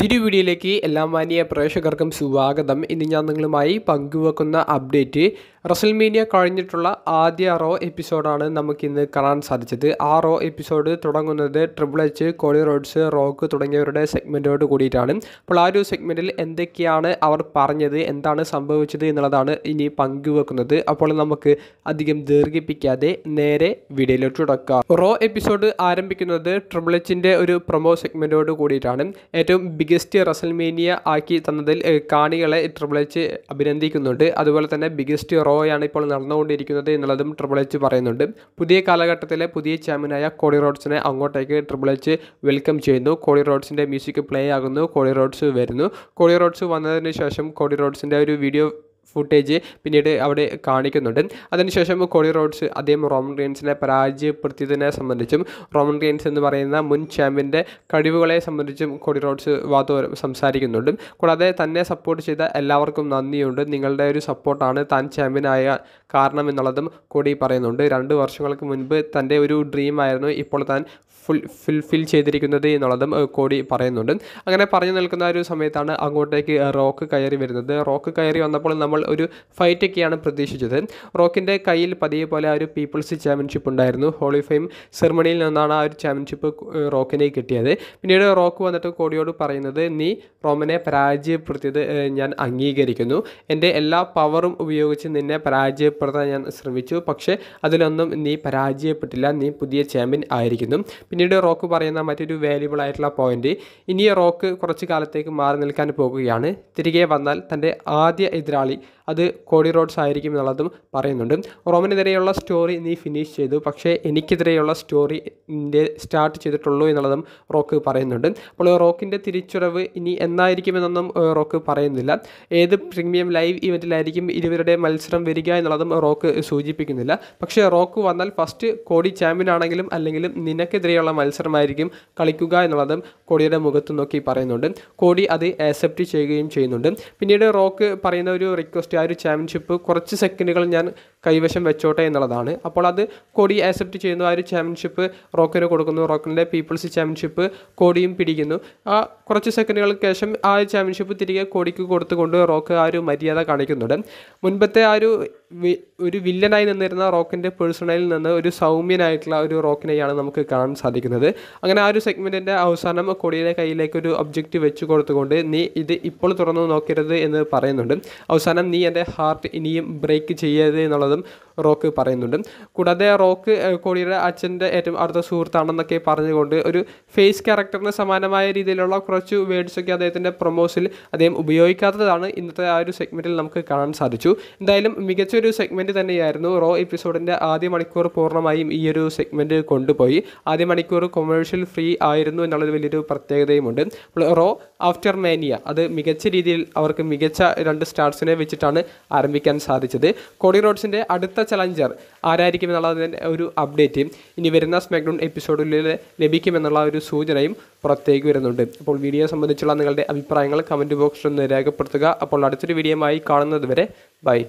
പുതിയൊരു വീഡിയോയിലേക്ക് എല്ലാ മാന്യ പ്രേക്ഷകർക്കും സ്വാഗതം ഇന്ന് ഞാൻ നിങ്ങളുമായി പങ്കുവെക്കുന്ന അപ്ഡേറ്റ് റസൽമീനിയ കഴിഞ്ഞിട്ടുള്ള ആദ്യ റോ എപ്പിസോഡാണ് നമുക്കിന്ന് കാണാൻ സാധിച്ചത് ആ റോ എപ്പിസോഡ് തുടങ്ങുന്നത് triple H Cody Rhodes Rock തുടങ്ങിയവരുടെ സെഗ്മെൻറ്റോട് കൂടിയിട്ടാണ് അപ്പോൾ ആ ഒരു സെഗ്മെൻറ്റിൽ എന്തൊക്കെയാണ് അവർ പറഞ്ഞത് എന്താണ് സംഭവിച്ചത് എന്നുള്ളതാണ് ഇനി പങ്കുവെക്കുന്നത് അപ്പോൾ നമുക്ക് അധികം ദീർഘിപ്പിക്കാതെ നേരെ വീഡിയോയിലോട്ട് തുടക്കാം റോ എപ്പിസോഡ് ആരംഭിക്കുന്നത് ട്രിപ്പിൾ എച്ചിൻ്റെ ഒരു പ്രൊമോ സെഗ്മെൻറ്റോട് കൂടിയിട്ടാണ് ഏറ്റവും ബിഗസ്റ്റ് റസൽമേനിയ ആക്കി തന്നതിൽ കാണികളെ ട്രിപ്പിൾ എച്ച് അഭിനന്ദിക്കുന്നുണ്ട് അതുപോലെ തന്നെ ബിഗസ്റ്റ് ഡ്രോയാണ് ഇപ്പോൾ നടന്നുകൊണ്ടിരിക്കുന്നത് എന്നുള്ളതും ട്രിപ്പിൾ എച്ച് പറയുന്നുണ്ട് പുതിയ കാലഘട്ടത്തിലെ പുതിയ ചാമ്പ്യനായ കോളി റോഡ്സിനെ അങ്ങോട്ടേക്ക് ട്രിപ്പിൾ എച്ച് വെൽക്കം ചെയ്യുന്നു കോളി റോഡ്സിൻ്റെ മ്യൂസിക് പ്ലേ ആകുന്നു കോളി റോഡ്സ് വരുന്നു കോളി റോഡ്സ് വന്നതിന് ശേഷം കോളി റോഡ്സിൻ്റെ ഒരു വീഡിയോ ഫുട്ടേജ് പിന്നീട് അവിടെ കാണിക്കുന്നുണ്ട് അതിനുശേഷം കോളി റോഡ്സ് അദ്ദേഹം റോമൻ റീൻസിനെ പരാജയപ്പെടുത്തിയതിനെ സംബന്ധിച്ചും റോമൻ റെയിൻസ് എന്ന് പറയുന്ന മുൻ ചാമ്പ്യൻ്റെ കഴിവുകളെ സംബന്ധിച്ചും കോളി റോഡ്സ് വാദം സംസാരിക്കുന്നുണ്ട് കൂടാതെ തന്നെ സപ്പോർട്ട് ചെയ്ത എല്ലാവർക്കും നന്ദിയുണ്ട് നിങ്ങളുടെ ഒരു സപ്പോർട്ടാണ് താൻ ചാമ്പ്യനായ കാരണം എന്നുള്ളതും കോടി പറയുന്നുണ്ട് രണ്ട് വർഷങ്ങൾക്ക് മുൻപ് തൻ്റെ ഒരു ഡ്രീമായിരുന്നു ആയിരുന്നു ഇപ്പോൾ താൻ ഫുൾ ഫുൾഫിൽ ചെയ്തിരിക്കുന്നത് എന്നുള്ളതും കോടി പറയുന്നുണ്ട് അങ്ങനെ പറഞ്ഞു നിൽക്കുന്ന ഒരു സമയത്താണ് അങ്ങോട്ടേക്ക് റോക്ക് കയറി വരുന്നത് റോക്ക് കയറി വന്നപ്പോൾ നമ്മൾ ഒരു ഫൈറ്റ് ഒക്കെയാണ് പ്രതീക്ഷിച്ചത് റോക്കിൻ്റെ കയ്യിൽ പതിയെ പോലെ ആ ഒരു പീപ്പിൾസ് ചാമ്പ്യൻഷിപ്പ് ഉണ്ടായിരുന്നു ഹോളിഫെയിം സെർമണിയിൽ നിന്നാണ് ആ ഒരു ചാമ്പ്യൻഷിപ്പ് റോക്കിനെ കിട്ടിയത് പിന്നീട് റോക്ക് വന്നിട്ട് കോടിയോട് പറയുന്നത് നീ റോമനെ പരാജയപ്പെടുത്തിയത് ഞാൻ അംഗീകരിക്കുന്നു എൻ്റെ എല്ലാ പവറും ഉപയോഗിച്ച് നിന്നെ പരാജയപ്പെടുത്താൻ ഞാൻ ശ്രമിച്ചു പക്ഷേ അതിലൊന്നും നീ പരാജയപ്പെട്ടില്ല നീ പുതിയ ചാമ്പ്യൻ ആയിരിക്കുന്നു പിന്നെ പിന്നീട് റോക്ക് പറയുന്ന മറ്റൊരു വാല്യുബിൾ ആയിട്ടുള്ള പോയിന്റ് ഇനി റോക്ക് കുറച്ച് കാലത്തേക്ക് മാറി നിൽക്കാൻ പോകുകയാണ് തിരികെ വന്നാൽ തൻ്റെ ആദ്യ എതിരാളി അത് കോഡി റോഡ്സ് ആയിരിക്കും എന്നുള്ളതും പറയുന്നുണ്ട് റോമനെതിരെയുള്ള സ്റ്റോറി നീ ഫിനിഷ് ചെയ്തു പക്ഷേ എനിക്കെതിരെയുള്ള സ്റ്റോറി സ്റ്റാർട്ട് ചെയ്തിട്ടുള്ളൂ എന്നുള്ളതും റോക്ക് പറയുന്നുണ്ട് അപ്പോൾ റോക്കിൻ്റെ തിരിച്ചുറവ് ഇനി എന്നായിരിക്കുമെന്നൊന്നും റോക്ക് പറയുന്നില്ല ഏത് പ്രീമിയം ലൈവ് ഇവൻറ്റിലായിരിക്കും ഇരുവരുടെ മത്സരം വരിക എന്നുള്ളതും റോക്ക് സൂചിപ്പിക്കുന്നില്ല പക്ഷേ റോക്ക് വന്നാൽ ഫസ്റ്റ് കോടി ചാമ്പ്യൻ ആണെങ്കിലും അല്ലെങ്കിൽ നിനക്കെതിരെയുള്ള മത്സരമായിരിക്കും കളിക്കുക എന്നുള്ളതും കോടിയുടെ മുഖത്ത് നോക്കി പറയുന്നുണ്ട് കോടി അത് ആക്സെപ്റ്റ് ചെയ്യുകയും ചെയ്യുന്നുണ്ട് പിന്നീട് റോക്ക് പറയുന്ന ഒരു റിക്വസ്റ്റ് ആ ഒരു ചാമ്പ്യൻഷിപ്പ് കുറച്ച് സെക്കൻഡുകൾ ഞാൻ കൈവശം വെച്ചോട്ടെ എന്നുള്ളതാണ് അപ്പോൾ അത് കോടി ആക്സെപ്റ്റ് ചെയ്യുന്നു ആ ഒരു ചാമ്പ്യൻഷിപ്പ് റോക്കിന് കൊടുക്കുന്നു റോക്കിൻ്റെ പീപ്പിൾസ് ചാമ്പ്യൻഷിപ്പ് കോടിയും പിടിക്കുന്നു ആ കുറച്ച് സെക്കൻഡുകൾക്ക് ശേഷം ആ ചാമ്പ്യൻഷിപ്പ് തിരികെ കോടിക്ക് കൊടുത്തുകൊണ്ട് റോക്ക് ആ ഒരു മര്യാദ കാണിക്കുന്നുണ്ട് മുൻപത്തെ ആ ഒരു ഒരു വില്ലനായി നിന്നിരുന്ന റോക്കിൻ്റെ പേഴ്സണലിൽ നിന്ന് ഒരു സൗമ്യനായിട്ടുള്ള ഒരു റോക്കിനെയാണ് നമുക്ക് കാണാൻ സാധിക്കുന്നത് അങ്ങനെ ആ ഒരു സെഗ്മെൻറ്റിൻ്റെ അവസാനം കൊടിയുടെ കയ്യിലേക്ക് ഒരു ഒബ്ജക്റ്റ് വെച്ച് കൊടുത്തുകൊണ്ട് നീ ഇത് ഇപ്പോൾ തുറന്നു നോക്കരുത് എന്ന് പറയുന്നുണ്ട് അവസാനം നീ എൻ്റെ ഹാർട്ട് ഇനിയും ബ്രേക്ക് ചെയ്യരുത് എന്നുള്ളതും റോക്ക് പറയുന്നുണ്ട് കൂടാതെ റോക്ക് കോടിയുടെ അച്ഛൻ്റെ ഏറ്റവും അടുത്ത സുഹൃത്താണെന്നൊക്കെ പറഞ്ഞുകൊണ്ട് ഒരു ഫേസ് ക്യാരക്ടറിന് സമാനമായ രീതിയിലുള്ള കുറച്ച് വേർഡ്സൊക്കെ അദ്ദേഹത്തിൻ്റെ പ്രൊമോസിൽ അദ്ദേഹം ഉപയോഗിക്കാത്തതാണ് ഇന്നത്തെ ആ ഒരു സെഗ്മെൻറ്റിൽ നമുക്ക് കാണാൻ സാധിച്ചു എന്തായാലും മികച്ച ഒരു സെഗ്മെൻറ്റ് തന്നെയായിരുന്നു റോ എപ്പിസോഡിൻ്റെ ആദ്യ മണിക്കൂർ പൂർണ്ണമായും ഈ ഒരു സെഗ്മെൻറ്റ് കൊണ്ടുപോയി ആദ്യ മണിക്കൂർ കൊമേഴ്ഷ്യൽ ഫ്രീ ആയിരുന്നു എന്നുള്ളൊരു വലിയൊരു പ്രത്യേകതയുമുണ്ട് റോ ആഫ്റ്റർ മാനിയ അത് മികച്ച രീതിയിൽ അവർക്ക് മികച്ച രണ്ട് സ്റ്റാർസിനെ വെച്ചിട്ടാണ് ആരംഭിക്കാൻ സാധിച്ചത് കോഡി റോഡ്സിൻ്റെ അടുത്ത ചലഞ്ചർ ആരായിരിക്കും എന്നുള്ളതിൻ്റെ ഒരു അപ്ഡേറ്റ് ഇനി വരുന്ന സ്മാക്ഡൗൺ എപ്പിസോഡിൽ ലഭിക്കുമെന്നുള്ള ഒരു സൂചനയും പുറത്തേക്ക് വരുന്നുണ്ട് അപ്പോൾ വീഡിയോ സംബന്ധിച്ചുള്ള നിങ്ങളുടെ അഭിപ്രായങ്ങൾ കമൻറ്റ് ബോക്സിൽ ഒന്ന് രേഖപ്പെടുത്തുക അപ്പോൾ അടുത്തൊരു ആയി കാണുന്നത് വരെ ബൈ